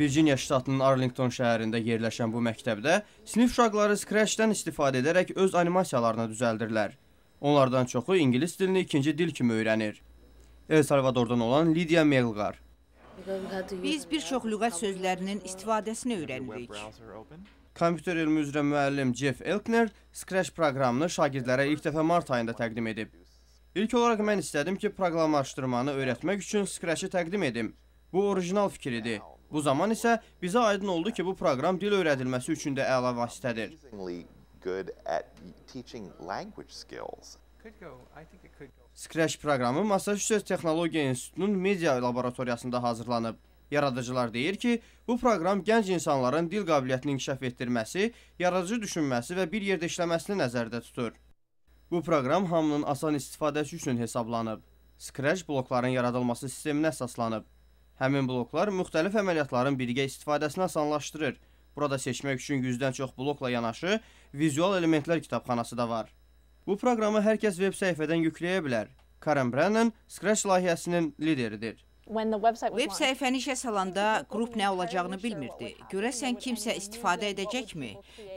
Virginia ştatının Arlington şəhərində yerləşən bu məktəbdə sinif uşaqları Scratch-dən istifadə edərək öz animasiyalarını düzəldirlər. Onlardan çoxu ingilis dilini ikinci dil kimi öyrənir. El Salvadordan olan Lydia Melgar. Biz bir çox lüğət sözlərinin istifadəsini öyrənirik. Kompüter elmi üzrə müəllim Jeff Elkner Scratch proqramını şagirdlərə ilk dəfə mart ayında təqdim edib. İlk olaraq mən istədim ki, proqramlaşdırmanı öyrətmək üçün Scratch-i təqdim edim. Bu orijinal fikir idi. Bu zaman isə bizə aydın oldu ki, bu proqram dil öyrədilməsi üçün də əla vasitədir. Scratch proqramı Massachusetts Texnologiya İnstitutunun media laboratoriyasında hazırlanıb. Yaradıcılar deyir ki, bu proqram gənc insanların dil qabiliyyətini inkişaf etdirməsi, yaradıcı düşünməsi və bir yerdə işləməsini nəzərdə tutur. Bu proqram hamının asan istifadəsi üçün hesablanıb. Scratch blokların yaradılması sisteminə əsaslanıb. Həmin bloklar müxtəlif əməliyyatların birgə istifadəsini asanlaşdırır. Burada seçmək üçün 100-dən çox blokla yanaşı vizual elementlər kitabxanası da var. Bu proqramı hər kəs veb səhifədən yükləyə bilər. Karen Brennan Scratch layihəsinin lideridir. Veb səhifəni işə salanda qrup nə olacağını bilmirdi. Görəsən kimsə istifadə edəcəkmi?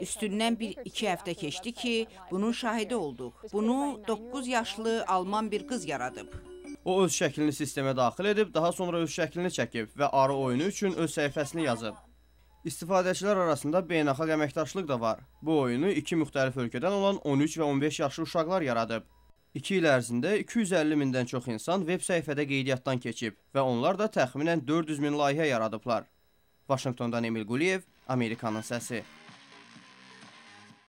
Üstündən bir iki həftə keçdi ki, bunun şahidi olduq. Bunu 9 yaşlı alman bir qız yaradıb. O öz şəklini sistemə daxil edib, daha sonra öz şəklini çəkib və arı oyunu üçün öz səhifəsini yazıb. İstifadəçilər arasında beynəlxalq əməkdaşlıq da var. Bu oyunu iki müxtəlif ölkədən olan 13 və 15 yaşlı uşaqlar yaradıb. 2 il ərzində 250 mindən çox insan veb səhifədə qeydiyyatdan keçib və onlar da təxminən 400 min layihə yaradıblar. Vaşinqtondan Emil Quliyev, Amerikanın səsi.